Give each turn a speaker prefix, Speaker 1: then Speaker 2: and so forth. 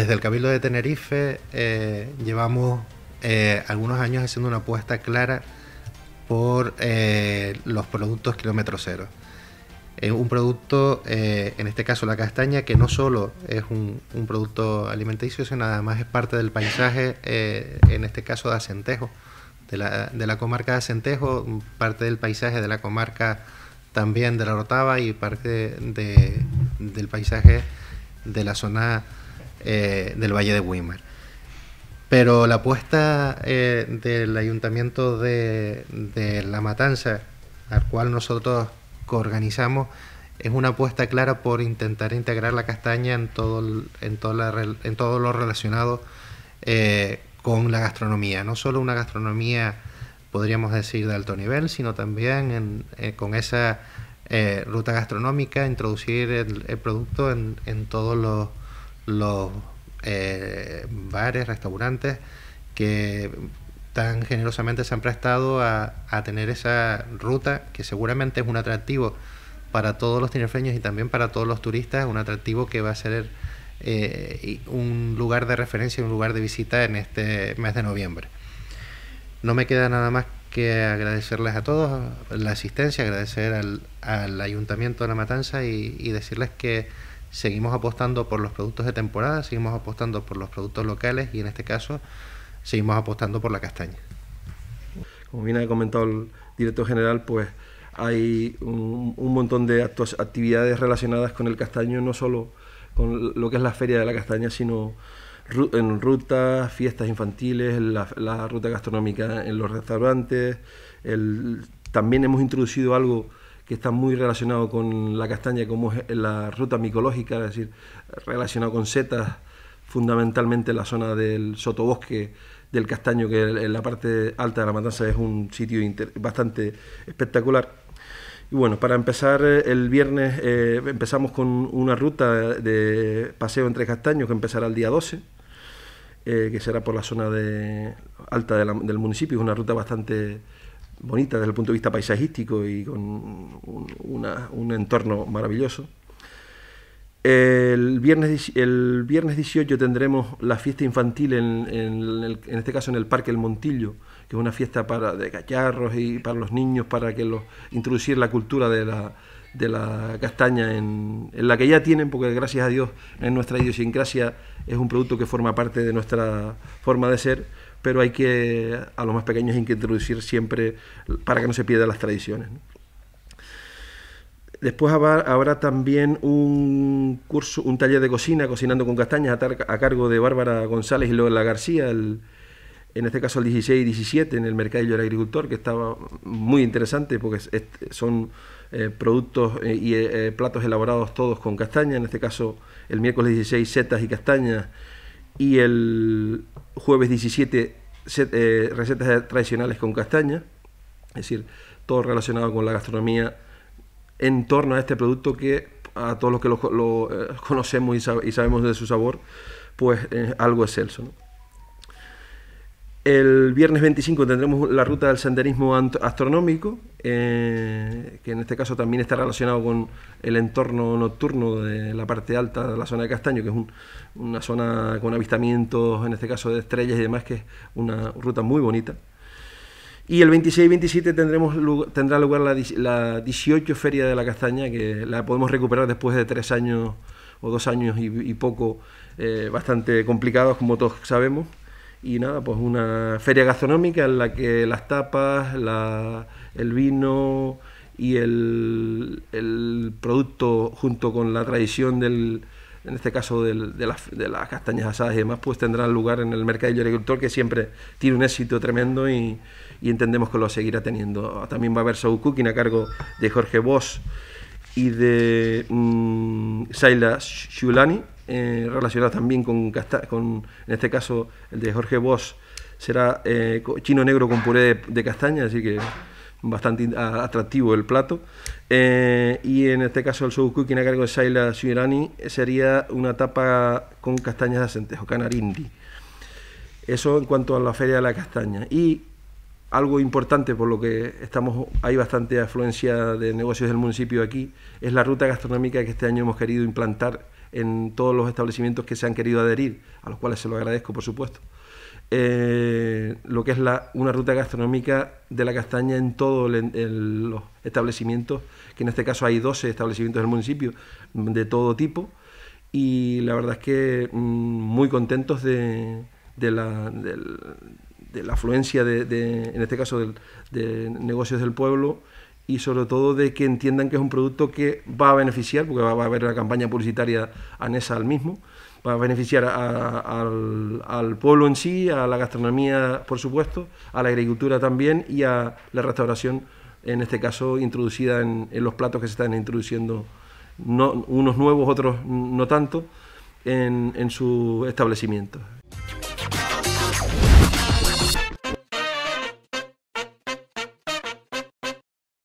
Speaker 1: Desde el Cabildo de Tenerife eh, llevamos eh, algunos años haciendo una apuesta clara por eh, los productos kilómetro cero. un producto, en este caso la castaña, que no solo es un, producto alimenticio, sino además es parte del paisaje, en este caso de Acentejo, de la, comarca de Acentejo, parte del paisaje de la comarca también de la Rotava y parte del paisaje de la zona eh, del Valle de Weimar. Pero la apuesta eh, del ayuntamiento de, La Matanza, al cual nosotros organizamos, es una apuesta clara por intentar integrar la castaña en todo, en en lo relacionado eh, con la gastronomía. No solo una gastronomía, podríamos decir, de alto nivel, sino también con esa ruta gastronómica, introducir el, producto en todos los los eh, bares, restaurantes que tan generosamente se han prestado a, tener esa ruta que seguramente es un atractivo para todos los tinerfeños y también para todos los turistas, un atractivo que va a ser eh, un lugar de referencia, y un lugar de visita en este mes de noviembre. No me queda nada más que agradecerles a todos la asistencia, agradecer al, Ayuntamiento de La Matanza y decirles que seguimos apostando por los productos de temporada, seguimos apostando por
Speaker 2: los productos locales y en este caso
Speaker 1: seguimos apostando por la castaña.
Speaker 2: Como bien ha comentado el director general, pues hay un, montón de actividades relacionadas con el castaño, no solo con lo que es la feria de la castaña, sino en rutas, fiestas infantiles, la, ruta gastronómica en los restaurantes. también hemos introducido algo que está muy relacionado con la castaña, como es la ruta micológica, es decir, relacionado con setas, fundamentalmente la zona del sotobosque del castaño, que en la parte alta de la matanza es un sitio bastante espectacular. Y bueno, para empezar eh, el viernes eh, empezamos con una ruta de paseo entre castaños que empezará el día 12, eh, que será por la zona de, alta del municipio, es una ruta bastante bonita desde el punto de vista paisajístico y con un, entorno maravilloso. El viernes, el viernes 18 tendremos la fiesta infantil, en, este caso en el Parque El Montillo, que es una fiesta para, de cacharros y para los niños, para que los introducir la cultura de la, de la castaña, en, en, la que ya tienen, porque gracias a Dios en nuestra idiosincrasia es un producto que forma parte de nuestra forma de ser pero hay que, a los más pequeños hay que introducir siempre para que no se pierdan las tradiciones. Después habrá, también un curso, un taller de cocina, Cocinando con Castañas, a, cargo de Bárbara González y Lola García, en este caso el 16 y 17, en el Mercadillo del Agricultor, que estaba muy interesante porque son eh, productos eh, y eh, platos elaborados todos con castaña, en este caso el miércoles 16 setas y castañas y el jueves 17 eh, recetas tradicionales con castaña, es decir, todo relacionado con la gastronomía en torno a este producto que a todos los que lo, eh, conocemos y, sabemos de su sabor, pues eh, algo excelso. ¿no? El viernes 25 tendremos la ruta del senderismo astronómico, eh, que en este caso también está relacionado con el entorno nocturno de la parte alta de la zona de Castaño, que es una zona con avistamientos, en este caso de estrellas y demás, que es una ruta muy bonita. Y el 26 y 27 tendremos, tendrá lugar la, 18 Feria de la Castaña, que la podemos recuperar después de tres años o dos años y, poco, eh, bastante complicados, como todos sabemos y nada, pues una feria gastronómica en la que las tapas, la, el vino y el, producto junto con la tradición del, en este caso del, de, las, de, las, castañas asadas y demás, pues tendrán lugar en el mercadillo agricultor que siempre tiene un éxito tremendo y, entendemos que lo seguirá teniendo. También va a haber Soul Cooking a cargo de Jorge Bosch y de mm, Saila Shulani eh, también con, en este caso, el de Jorge Bosch será eh, chino negro con puré de, castaña, así que bastante atractivo el plato. Eh, y en este caso el sous cooking a cargo de Shaila sería una tapa con castañas de o canarindi. Eso en cuanto a la feria de la castaña. Y algo importante por lo que estamos hay bastante afluencia de negocios del municipio aquí es la ruta gastronómica que este año hemos querido implantar en todos los establecimientos que se han querido adherir, a los cuales se lo agradezco, por supuesto. Eh, lo que es una ruta gastronómica de la castaña en todos los establecimientos, que en este caso hay 12 establecimientos del municipio de todo tipo, y la verdad es que mm, muy contentos de, la, de la, afluencia, en este caso de negocios del pueblo, y sobre todo de que entiendan que es un producto que va a beneficiar, porque va a haber la campaña publicitaria anesa al mismo, va a beneficiar al, al, pueblo en sí, a la gastronomía, por supuesto, a la agricultura también y a la restauración, en este caso, introducida en, los platos que se están introduciendo, unos nuevos, otros no tanto, en, en su establecimiento.